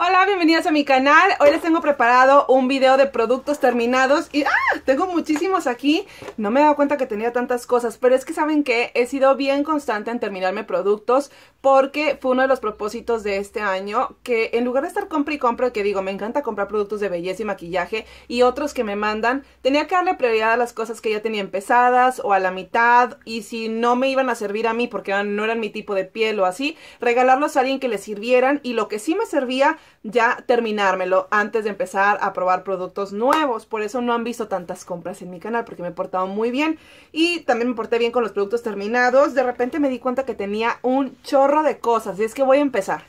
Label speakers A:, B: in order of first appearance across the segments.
A: Hola, Bienvenidos a mi canal. Hoy les tengo preparado un video de productos terminados y ¡ah! Tengo muchísimos aquí. No me he dado cuenta que tenía tantas cosas, pero es que ¿saben que He sido bien constante en terminarme productos porque fue uno de los propósitos de este año que en lugar de estar compra y compra, que digo, me encanta comprar productos de belleza y maquillaje y otros que me mandan, tenía que darle prioridad a las cosas que ya tenía empezadas o a la mitad y si no me iban a servir a mí porque no eran mi tipo de piel o así, regalarlos a alguien que les sirvieran y lo que sí me servía ya terminármelo antes de empezar a probar productos nuevos. Por eso no han visto tantas compras en mi canal, porque me he portado muy bien. Y también me porté bien con los productos terminados. De repente me di cuenta que tenía un chorro de cosas, y es que voy a empezar.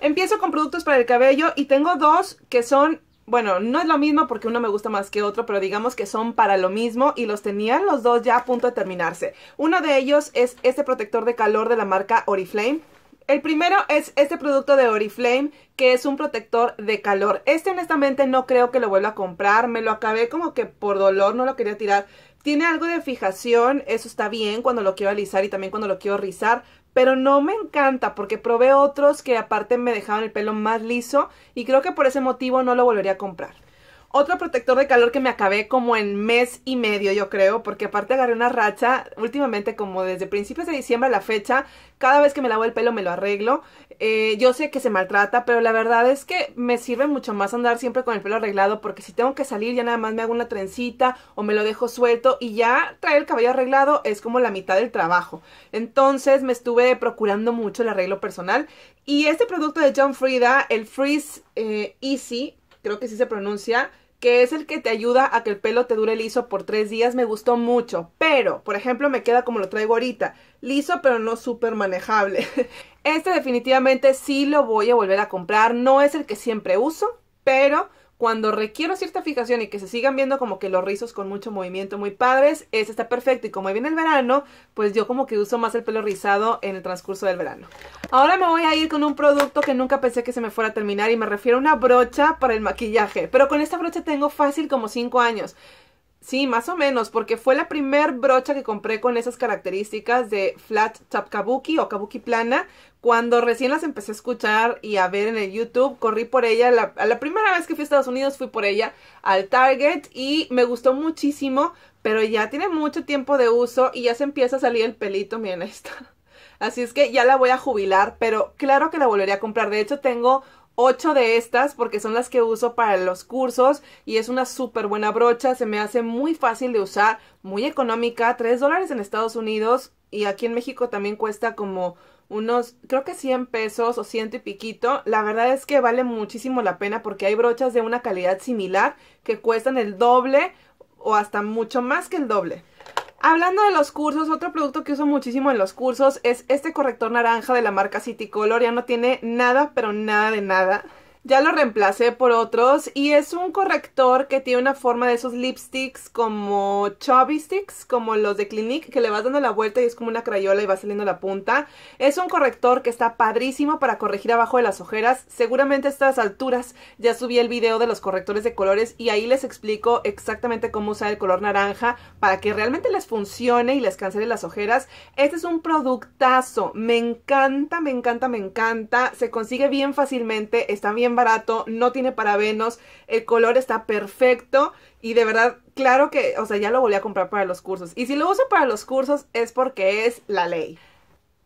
A: Empiezo con productos para el cabello y tengo dos que son bueno, no es lo mismo porque uno me gusta más que otro, pero digamos que son para lo mismo y los tenían los dos ya a punto de terminarse. Uno de ellos es este protector de calor de la marca Oriflame. El primero es este producto de Oriflame, que es un protector de calor. Este honestamente no creo que lo vuelva a comprar, me lo acabé como que por dolor, no lo quería tirar. Tiene algo de fijación, eso está bien cuando lo quiero alisar y también cuando lo quiero rizar, pero no me encanta porque probé otros que aparte me dejaban el pelo más liso y creo que por ese motivo no lo volvería a comprar. Otro protector de calor que me acabé como en mes y medio, yo creo, porque aparte agarré una racha últimamente como desde principios de diciembre a la fecha, cada vez que me lavo el pelo me lo arreglo. Eh, yo sé que se maltrata, pero la verdad es que me sirve mucho más andar siempre con el pelo arreglado, porque si tengo que salir ya nada más me hago una trencita o me lo dejo suelto y ya traer el cabello arreglado es como la mitad del trabajo. Entonces me estuve procurando mucho el arreglo personal. Y este producto de John Frida, el Freeze eh, Easy, creo que sí se pronuncia, que es el que te ayuda a que el pelo te dure liso por tres días, me gustó mucho. Pero, por ejemplo, me queda como lo traigo ahorita, liso pero no súper manejable. Este definitivamente sí lo voy a volver a comprar, no es el que siempre uso, pero cuando requiero cierta fijación y que se sigan viendo como que los rizos con mucho movimiento muy padres, ese está perfecto. Y como viene el verano, pues yo como que uso más el pelo rizado en el transcurso del verano. Ahora me voy a ir con un producto que nunca pensé que se me fuera a terminar y me refiero a una brocha para el maquillaje. Pero con esta brocha tengo fácil como 5 años. Sí, más o menos, porque fue la primer brocha que compré con esas características de flat top kabuki o kabuki plana. Cuando recién las empecé a escuchar y a ver en el YouTube, corrí por ella. La, primera vez que fui a Estados Unidos fui por ella al Target y me gustó muchísimo, pero ya tiene mucho tiempo de uso y ya se empieza a salir el pelito, miren está. Así es que ya la voy a jubilar, pero claro que la volvería a comprar. De hecho, tengo 8 de estas porque son las que uso para los cursos y es una super buena brocha, se me hace muy fácil de usar, muy económica, 3 dólares en Estados Unidos y aquí en México también cuesta como unos, creo que 100 pesos o ciento y piquito. La verdad es que vale muchísimo la pena porque hay brochas de una calidad similar que cuestan el doble o hasta mucho más que el doble. Hablando de los cursos, otro producto que uso muchísimo en los cursos es este corrector naranja de la marca City Color. Ya no tiene nada, pero nada de nada ya lo reemplacé por otros y es un corrector que tiene una forma de esos lipsticks como chubby sticks, como los de Clinique, que le vas dando la vuelta y es como una crayola y va saliendo la punta. Es un corrector que está padrísimo para corregir abajo de las ojeras. Seguramente a estas alturas ya subí el video de los correctores de colores y ahí les explico exactamente cómo usar el color naranja para que realmente les funcione y les cancele las ojeras. Este es un productazo, me encanta, me encanta, me encanta. Se consigue bien fácilmente, está bien barato, no tiene parabenos, el color está perfecto y de verdad, claro que, o sea, ya lo volví a comprar para los cursos. Y si lo uso para los cursos es porque es la ley.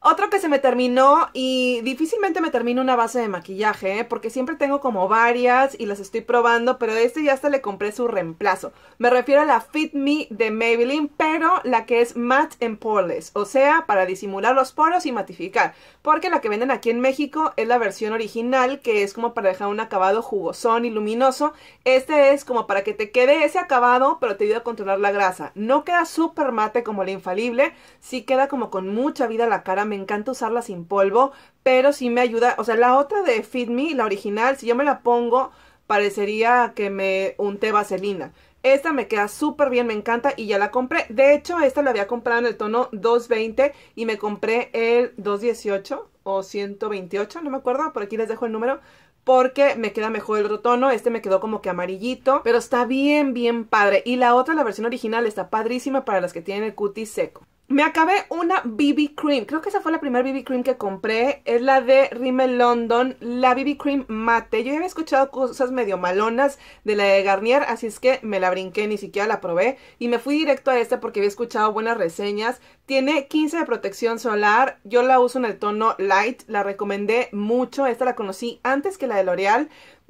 A: Otro que se me terminó y difícilmente me termino una base de maquillaje, ¿eh? porque siempre tengo como varias y las estoy probando, pero este ya hasta le compré su reemplazo. Me refiero a la Fit Me de Maybelline, pero la que es Matte and Poreless, o sea, para disimular los poros y matificar. Porque la que venden aquí en México es la versión original, que es como para dejar un acabado jugosón y luminoso. Este es como para que te quede ese acabado, pero te ayuda a controlar la grasa. No queda súper mate como la infalible, sí queda como con mucha vida la cara. Me encanta usarla sin polvo, pero sí me ayuda. O sea, la otra de Fit Me, la original, si yo me la pongo, parecería que me unté vaselina. Esta me queda súper bien, me encanta y ya la compré. De hecho, esta la había comprado en el tono 220 y me compré el 218 o 128, no me acuerdo. Por aquí les dejo el número porque me queda mejor el otro tono, este me quedó como que amarillito, pero está bien, bien padre. Y la otra, la versión original, está padrísima para las que tienen el cutis seco. Me acabé una BB Cream. Creo que esa fue la primera BB Cream que compré. Es la de Rimmel London, la BB Cream mate. Yo ya había escuchado cosas medio malonas de la de Garnier, así es que me la brinqué, ni siquiera la probé. Y me fui directo a esta porque había escuchado buenas reseñas. Tiene 15 de protección solar. Yo la uso en el tono light. La recomendé mucho. Esta la conocí antes que la de L'Oreal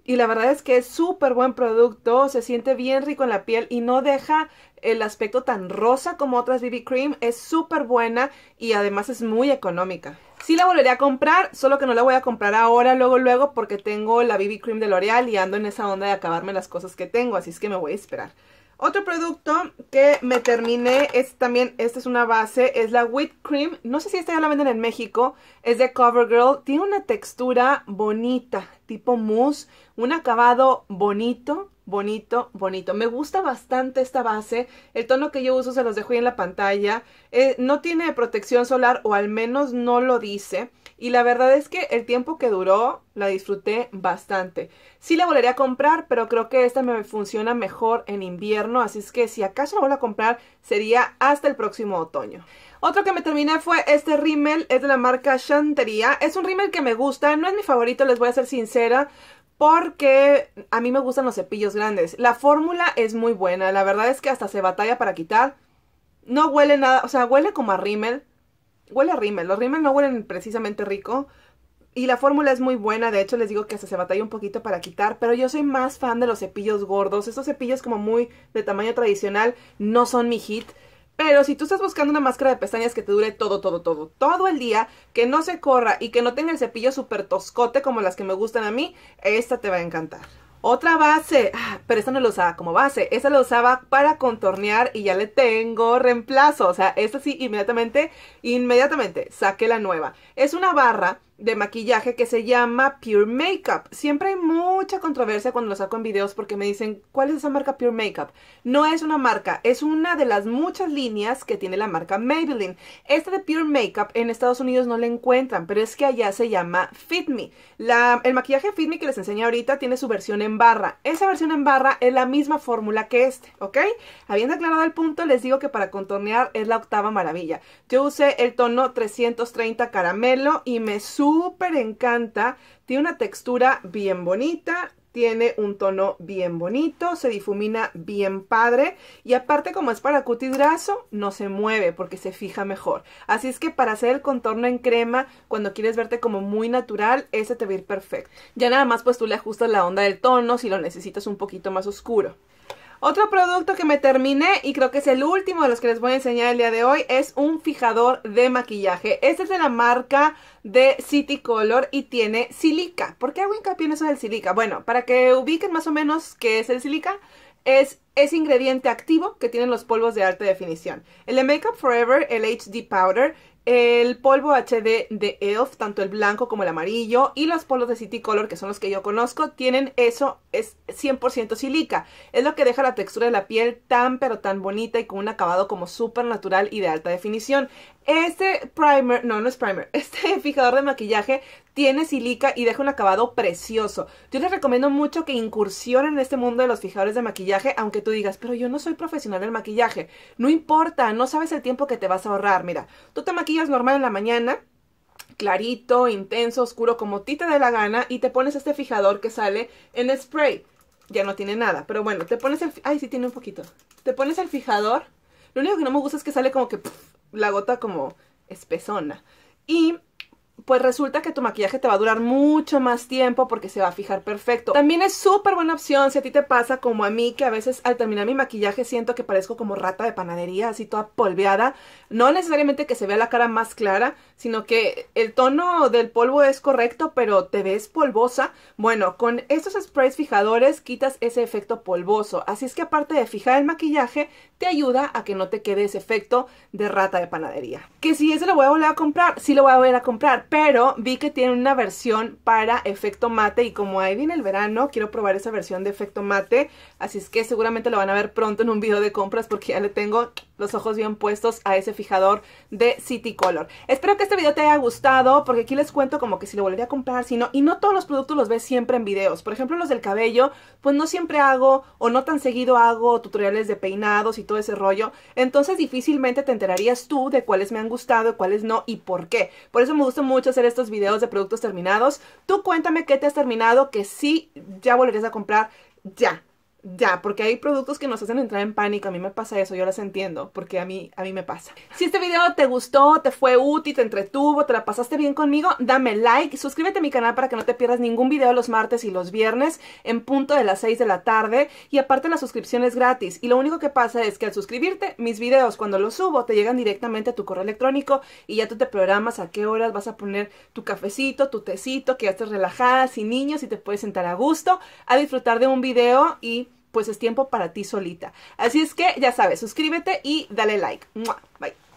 A: y la verdad es que es súper buen producto, se siente bien rico en la piel y no deja el aspecto tan rosa como otras BB Cream, es súper buena y además es muy económica. Sí la volveré a comprar, solo que no la voy a comprar ahora, luego, luego, porque tengo la BB Cream de L'Oreal y ando en esa onda de acabarme las cosas que tengo, así es que me voy a esperar. Otro producto que me terminé es también, esta es una base, es la Whipped Cream. No sé si esta ya la venden en México, es de CoverGirl. Tiene una textura bonita, tipo mousse, un acabado bonito bonito, bonito. Me gusta bastante esta base. El tono que yo uso se los dejo ahí en la pantalla. Eh, no tiene protección solar o al menos no lo dice. Y la verdad es que el tiempo que duró la disfruté bastante. Sí la volvería a comprar, pero creo que esta me funciona mejor en invierno. Así es que si acaso la vuelvo a comprar sería hasta el próximo otoño. Otro que me terminé fue este rímel, es de la marca Chantería. Es un rímel que me gusta, no es mi favorito, les voy a ser sincera porque a mí me gustan los cepillos grandes. La fórmula es muy buena, la verdad es que hasta se batalla para quitar. No huele nada, o sea, huele como a rímel. Huele a rímel, los rímel no huelen precisamente rico. Y la fórmula es muy buena, de hecho les digo que hasta se batalla un poquito para quitar, pero yo soy más fan de los cepillos gordos. Estos cepillos como muy de tamaño tradicional no son mi hit. Pero si tú estás buscando una máscara de pestañas que te dure todo, todo, todo, todo el día, que no se corra y que no tenga el cepillo súper toscote como las que me gustan a mí, esta te va a encantar. Otra base, ah, pero esta no la usaba como base, esta la usaba para contornear y ya le tengo reemplazo, o sea, esta sí inmediatamente, inmediatamente saqué la nueva. Es una barra de maquillaje que se llama Pure Makeup. Siempre hay mucha controversia cuando lo saco en videos porque me dicen, ¿cuál es esa marca Pure Makeup? No es una marca, es una de las muchas líneas que tiene la marca Maybelline. Esta de Pure Makeup en Estados Unidos no le encuentran, pero es que allá se llama Fit Me. el maquillaje Fit Me que les enseño ahorita tiene su versión en barra. Esa versión en barra es la misma fórmula que este, ¿ok? Habiendo aclarado el punto, les digo que para contornear es la octava maravilla. Yo usé el tono 330 caramelo y me subo súper encanta. Tiene una textura bien bonita, tiene un tono bien bonito, se difumina bien padre y aparte como es para cutis graso, no se mueve porque se fija mejor. Así es que para hacer el contorno en crema, cuando quieres verte como muy natural, ese te va a ir perfecto. Ya nada más pues tú le ajustas la onda del tono si lo necesitas un poquito más oscuro. Otro producto que me terminé y creo que es el último de los que les voy a enseñar el día de hoy es un fijador de maquillaje. Este es de la marca de City Color y tiene silica. ¿Por qué hago hincapié en eso del silica? Bueno, para que ubiquen más o menos qué es el silica, es ese ingrediente activo que tienen los polvos de alta definición. El de Makeup Forever, el HD Powder, el polvo HD de ELF, tanto el blanco como el amarillo, y los polvos de City Color, que son los que yo conozco, tienen eso, es 100% silica. Es lo que deja la textura de la piel tan pero tan bonita y con un acabado como súper natural y de alta definición. Este primer, no, no es primer, este fijador de maquillaje tiene silica y deja un acabado precioso. Yo les recomiendo mucho que incursionen en este mundo de los fijadores de maquillaje, aunque tú digas, pero yo no soy profesional del maquillaje. No importa, no sabes el tiempo que te vas a ahorrar. Mira, tú te maquillas normal en la mañana, clarito, intenso, oscuro, como tita ti te la gana, y te pones este fijador que sale en spray. Ya no tiene nada, pero bueno, te pones el... Ay, sí tiene un poquito. Te pones el fijador. Lo único que no me gusta es que sale como que la gota como espesona. Y pues resulta que tu maquillaje te va a durar mucho más tiempo porque se va a fijar perfecto. También es súper buena opción si a ti te pasa como a mí, que a veces al terminar mi maquillaje siento que parezco como rata de panadería, así toda polveada. No necesariamente que se vea la cara más clara, sino que el tono del polvo es correcto, pero te ves polvosa. Bueno, con estos sprays fijadores quitas ese efecto polvoso, así es que aparte de fijar el maquillaje, te ayuda a que no te quede ese efecto de rata de panadería. Que si ese lo voy a volver a comprar, sí lo voy a volver a comprar, pero vi que tiene una versión para efecto mate y como ahí viene el verano, quiero probar esa versión de efecto mate, así es que seguramente lo van a ver pronto en un video de compras porque ya le tengo los ojos bien puestos a ese fijador de City Color. Espero que este video te haya gustado, porque aquí les cuento como que si lo volvería a comprar, si no, y no todos los productos los ves siempre en videos. Por ejemplo, los del cabello, pues no siempre hago, o no tan seguido hago tutoriales de peinados y todo ese rollo, entonces difícilmente te enterarías tú de cuáles me han gustado, cuáles no y por qué. Por eso me gusta mucho hacer estos videos de productos terminados. Tú cuéntame qué te has terminado, que sí, ya volverías a comprar ya, ya, porque hay productos que nos hacen entrar en pánico, a mí me pasa eso, yo las entiendo, porque a mí, a mí me pasa. Si este video te gustó, te fue útil, te entretuvo, te la pasaste bien conmigo, dame like, suscríbete a mi canal para que no te pierdas ningún video los martes y los viernes en punto de las 6 de la tarde y aparte la suscripción es gratis y lo único que pasa es que al suscribirte, mis videos cuando los subo te llegan directamente a tu correo electrónico y ya tú te programas a qué horas vas a poner tu cafecito, tu tecito, que ya estés relajada, sin niños y te puedes sentar a gusto, a disfrutar de un video y pues es tiempo para ti solita. Así es que ya sabes, suscríbete y dale like. Bye.